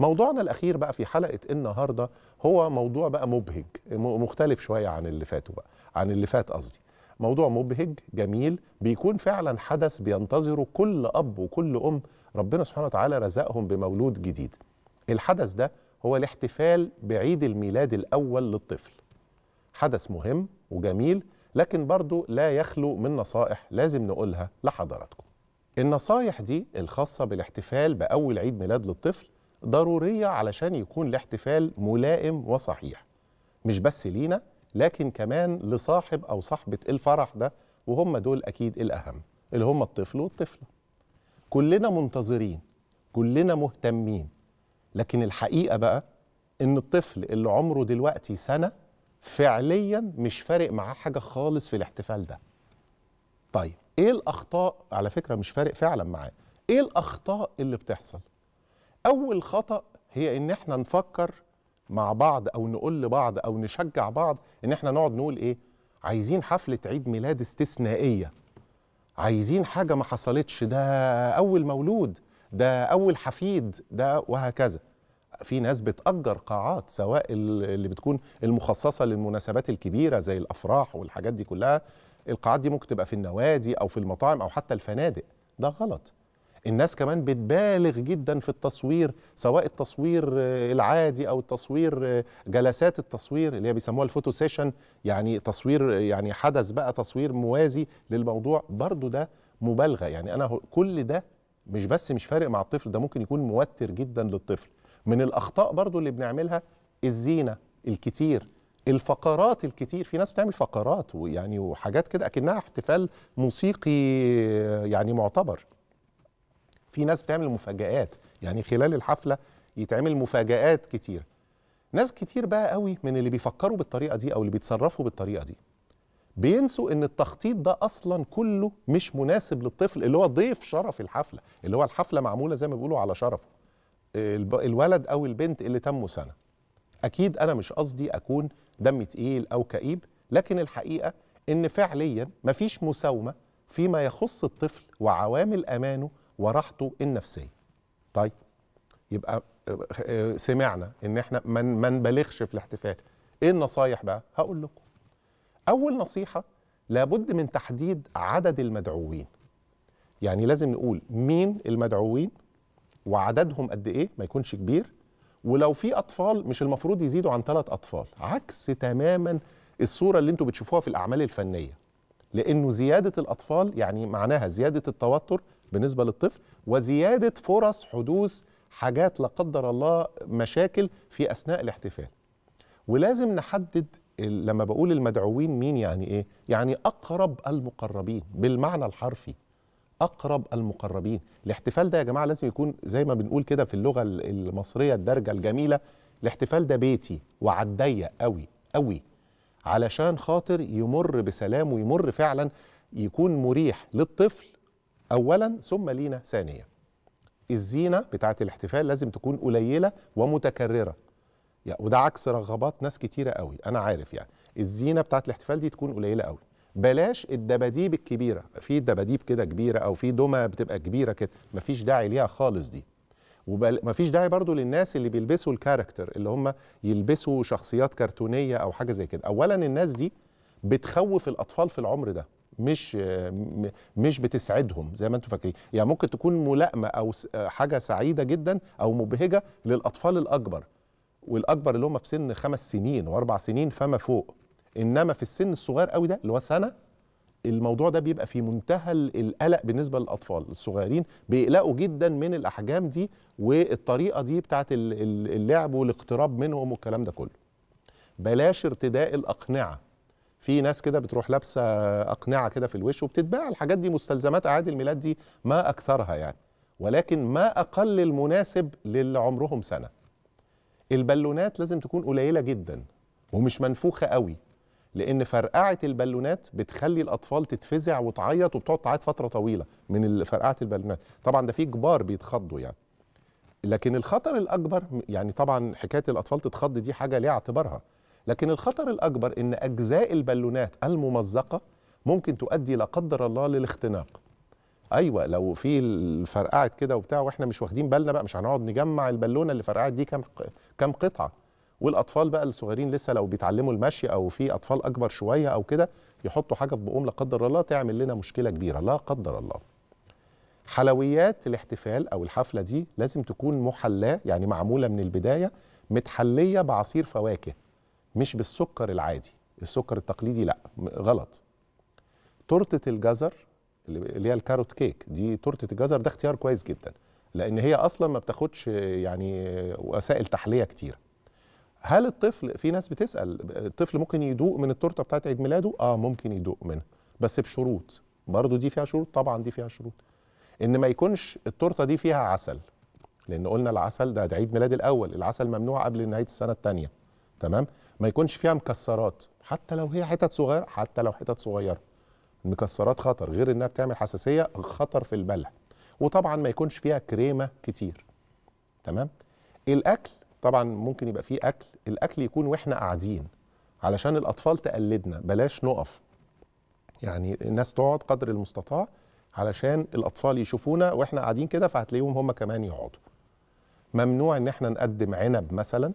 موضوعنا الاخير بقى في حلقه إيه النهارده هو موضوع بقى مبهج مختلف شويه عن اللي فاتوا بقى عن اللي فات قصدي موضوع مبهج جميل بيكون فعلا حدث بينتظره كل اب وكل ام ربنا سبحانه وتعالى رزقهم بمولود جديد الحدث ده هو الاحتفال بعيد الميلاد الاول للطفل حدث مهم وجميل لكن برضه لا يخلو من نصائح لازم نقولها لحضراتكم النصايح دي الخاصة بالاحتفال بأول عيد ميلاد للطفل ضرورية علشان يكون الاحتفال ملائم وصحيح مش بس لينا لكن كمان لصاحب أو صاحبة الفرح ده وهم دول أكيد الأهم اللي هم الطفل والطفلة كلنا منتظرين كلنا مهتمين لكن الحقيقة بقى إن الطفل اللي عمره دلوقتي سنة فعليا مش فارق معاه حاجة خالص في الاحتفال ده طيب إيه الأخطاء على فكرة مش فارق فعلا معاه إيه الأخطاء اللي بتحصل اول خطا هي ان احنا نفكر مع بعض او نقول لبعض او نشجع بعض ان احنا نقعد نقول ايه عايزين حفله عيد ميلاد استثنائيه عايزين حاجه ما حصلتش ده اول مولود ده اول حفيد ده وهكذا في ناس بتأجر قاعات سواء اللي بتكون المخصصة للمناسبات الكبيرة زي الأفراح والحاجات دي كلها القاعات دي ممكن تبقى في النوادي أو في المطاعم أو حتى الفنادق ده غلط الناس كمان بتبالغ جدا في التصوير سواء التصوير آه، العادي او التصوير آه، جلسات التصوير اللي هي بيسموها الفوتو سيشن يعني تصوير آه، يعني حدث بقى تصوير موازي للموضوع برضو ده مبالغه يعني انا كل ده مش بس مش فارق مع الطفل ده ممكن يكون موتر جدا للطفل من الاخطاء برضو اللي بنعملها الزينه الكتير الفقرات الكتير في ناس بتعمل فقرات ويعني وحاجات كده اكنها احتفال موسيقي يعني معتبر في ناس بتعمل مفاجآت يعني خلال الحفلة يتعمل مفاجآت كتير ناس كتير بقى قوي من اللي بيفكروا بالطريقة دي أو اللي بيتصرفوا بالطريقة دي بينسوا ان التخطيط ده اصلا كله مش مناسب للطفل اللي هو ضيف شرف الحفله اللي هو الحفله معموله زي ما بيقولوا على شرفه الولد او البنت اللي تموا سنه اكيد انا مش قصدي اكون دمي تقيل او كئيب لكن الحقيقه ان فعليا مفيش مساومه فيما يخص الطفل وعوامل امانه وراحته النفسيه طيب يبقى آه، آه، سمعنا ان احنا ما نبالغش في الاحتفال ايه النصايح بقى هقول لكم اول نصيحه لابد من تحديد عدد المدعوين يعني لازم نقول مين المدعوين وعددهم قد ايه ما يكونش كبير ولو في اطفال مش المفروض يزيدوا عن ثلاث اطفال عكس تماما الصوره اللي انتوا بتشوفوها في الاعمال الفنيه لانه زياده الاطفال يعني معناها زياده التوتر بالنسبه للطفل وزياده فرص حدوث حاجات لا قدر الله مشاكل في اثناء الاحتفال ولازم نحدد لما بقول المدعوين مين يعني ايه يعني اقرب المقربين بالمعنى الحرفي اقرب المقربين الاحتفال ده يا جماعه لازم يكون زي ما بنقول كده في اللغه المصريه الدارجه الجميله الاحتفال ده بيتي وعدي قوي قوي علشان خاطر يمر بسلام ويمر فعلا يكون مريح للطفل اولا ثم لينا ثانيا الزينه بتاعه الاحتفال لازم تكون قليله ومتكرره يعني وده عكس رغبات ناس كتيره قوي انا عارف يعني الزينه بتاعه الاحتفال دي تكون قليله قوي بلاش الدباديب الكبيره في دباديب كده كبيره او في دمى بتبقى كبيره كده مفيش داعي ليها خالص دي ومفيش داعي برضو للناس اللي بيلبسوا الكاركتر اللي هم يلبسوا شخصيات كرتونيه او حاجه زي كده اولا الناس دي بتخوف الاطفال في العمر ده مش مش بتسعدهم زي ما انتم فاكرين يعني ممكن تكون ملائمه او حاجه سعيده جدا او مبهجه للاطفال الاكبر والاكبر اللي هم في سن خمس سنين واربع سنين فما فوق انما في السن الصغير قوي ده اللي هو سنه الموضوع ده بيبقى في منتهى القلق بالنسبه للاطفال الصغيرين بيقلقوا جدا من الاحجام دي والطريقه دي بتاعه اللعب والاقتراب منهم والكلام ده كله بلاش ارتداء الاقنعه في ناس كده بتروح لابسه اقنعه كده في الوش وبتتباع الحاجات دي مستلزمات اعياد الميلاد دي ما اكثرها يعني ولكن ما اقل المناسب للي عمرهم سنه البالونات لازم تكون قليله جدا ومش منفوخه قوي لان فرقعه البالونات بتخلي الاطفال تتفزع وتعيط وبتقعد تعيط فتره طويله من فرقعه البالونات طبعا ده في كبار بيتخضوا يعني لكن الخطر الاكبر يعني طبعا حكايه الاطفال تتخض دي حاجه ليها اعتبارها لكن الخطر الأكبر إن أجزاء البالونات الممزقة ممكن تؤدي لا قدر الله للاختناق ايوه لو في فرقعت كده وبتاع واحنا مش واخدين بالنا بقى مش هنقعد نجمع البالونه اللي فرقعت دي كم, كم قطعه والاطفال بقى الصغيرين لسه لو بيتعلموا المشي او في اطفال اكبر شويه او كده يحطوا حاجه في بقوم لا قدر الله تعمل لنا مشكله كبيره لا قدر الله حلويات الاحتفال او الحفله دي لازم تكون محلاه يعني معموله من البدايه متحليه بعصير فواكه مش بالسكر العادي السكر التقليدي لا غلط تورته الجزر اللي هي الكاروت كيك دي تورته الجزر ده اختيار كويس جدا لان هي اصلا ما بتاخدش يعني وسائل تحليه كتير هل الطفل في ناس بتسال الطفل ممكن يدوق من التورته بتاعت عيد ميلاده اه ممكن يدوق منها بس بشروط برضو دي فيها شروط طبعا دي فيها شروط ان ما يكونش التورته دي فيها عسل لان قلنا العسل ده عيد ميلاد الاول العسل ممنوع قبل نهايه السنه الثانيه تمام ما يكونش فيها مكسرات حتى لو هي حتت صغيره حتى لو حتت صغيره المكسرات خطر غير انها بتعمل حساسيه خطر في البلع وطبعا ما يكونش فيها كريمه كتير تمام الاكل طبعا ممكن يبقى فيه اكل الاكل يكون واحنا قاعدين علشان الاطفال تقلدنا بلاش نقف يعني الناس تقعد قدر المستطاع علشان الاطفال يشوفونا واحنا قاعدين كده فهتلاقيهم هم كمان يقعدوا ممنوع ان احنا نقدم عنب مثلا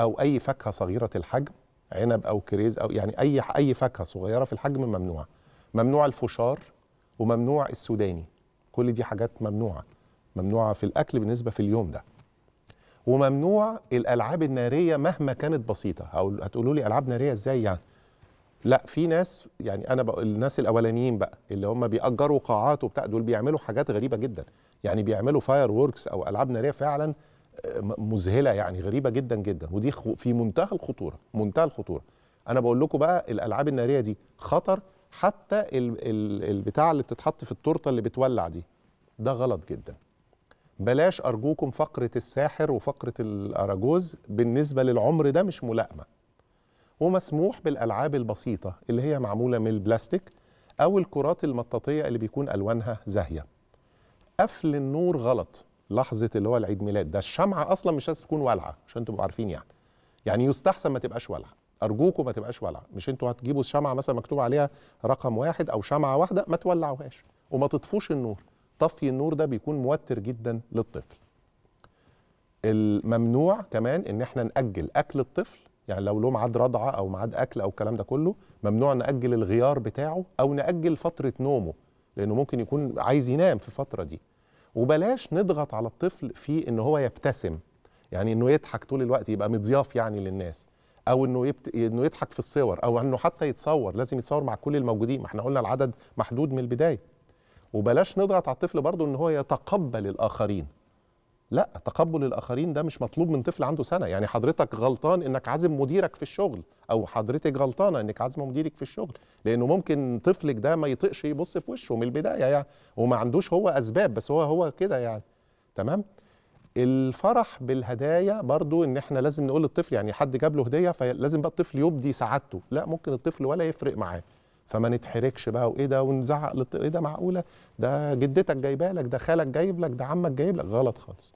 او اي فاكهه صغيره الحجم عنب او كريز او يعني اي اي فاكهه صغيره في الحجم ممنوعه ممنوع الفشار وممنوع السوداني كل دي حاجات ممنوعه ممنوعه في الاكل بالنسبه في اليوم ده وممنوع الالعاب الناريه مهما كانت بسيطه هتقولوا لي العاب ناريه ازاي يعني لا في ناس يعني انا بقول الناس الاولانيين بقى اللي هم بيأجروا قاعات وبتاع دول بيعملوا حاجات غريبه جدا يعني بيعملوا فاير ووركس او العاب ناريه فعلا مذهله يعني غريبه جدا جدا ودي في منتهى الخطوره منتهى الخطوره انا بقول لكم بقى الالعاب الناريه دي خطر حتى البتاع اللي بتتحط في التورته اللي بتولع دي ده غلط جدا بلاش ارجوكم فقره الساحر وفقره الاراجوز بالنسبه للعمر ده مش ملائمه ومسموح بالالعاب البسيطه اللي هي معموله من البلاستيك او الكرات المطاطيه اللي بيكون الوانها زاهيه قفل النور غلط لحظه اللي هو العيد ميلاد ده الشمعه اصلا مش لازم تكون والعه عشان تبقوا عارفين يعني يعني يستحسن ما تبقاش والعه ارجوكم ما تبقاش والعه مش انتوا هتجيبوا الشمعه مثلا مكتوب عليها رقم واحد او شمعه واحده ما تولعوهاش وما تطفوش النور طفي النور ده بيكون موتر جدا للطفل الممنوع كمان ان احنا ناجل اكل الطفل يعني لو له ميعاد رضعه او ميعاد اكل او الكلام ده كله ممنوع ناجل الغيار بتاعه او ناجل فتره نومه لانه ممكن يكون عايز ينام في الفتره دي وبلاش نضغط على الطفل في ان هو يبتسم يعني انه يضحك طول الوقت يبقى مضياف يعني للناس او انه يبت... انه يضحك في الصور او انه حتى يتصور لازم يتصور مع كل الموجودين ما احنا قلنا العدد محدود من البدايه وبلاش نضغط على الطفل برضه ان هو يتقبل الاخرين لا تقبل الاخرين ده مش مطلوب من طفل عنده سنه يعني حضرتك غلطان انك عازم مديرك في الشغل او حضرتك غلطانه انك عازمه مديرك في الشغل لانه ممكن طفلك ده ما يطقش يبص في وشه من البدايه يعني وما عندوش هو اسباب بس هو هو كده يعني تمام الفرح بالهدايا برضو ان احنا لازم نقول للطفل يعني حد جاب له هديه فلازم بقى الطفل يبدي سعادته لا ممكن الطفل ولا يفرق معاه فما نتحركش بقى وايه ده ونزعق للطفل ايه ده معقوله ده جدتك جايبه لك ده خالك جايب لك ده عمك جايب لك غلط خالص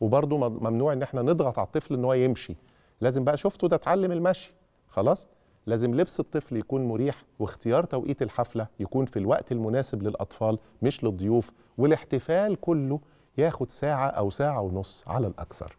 وبرضه ممنوع ان احنا نضغط على الطفل ان هو يمشي لازم بقى شفته ده اتعلم المشي خلاص لازم لبس الطفل يكون مريح واختيار توقيت الحفله يكون في الوقت المناسب للاطفال مش للضيوف والاحتفال كله ياخد ساعه او ساعه ونص على الاكثر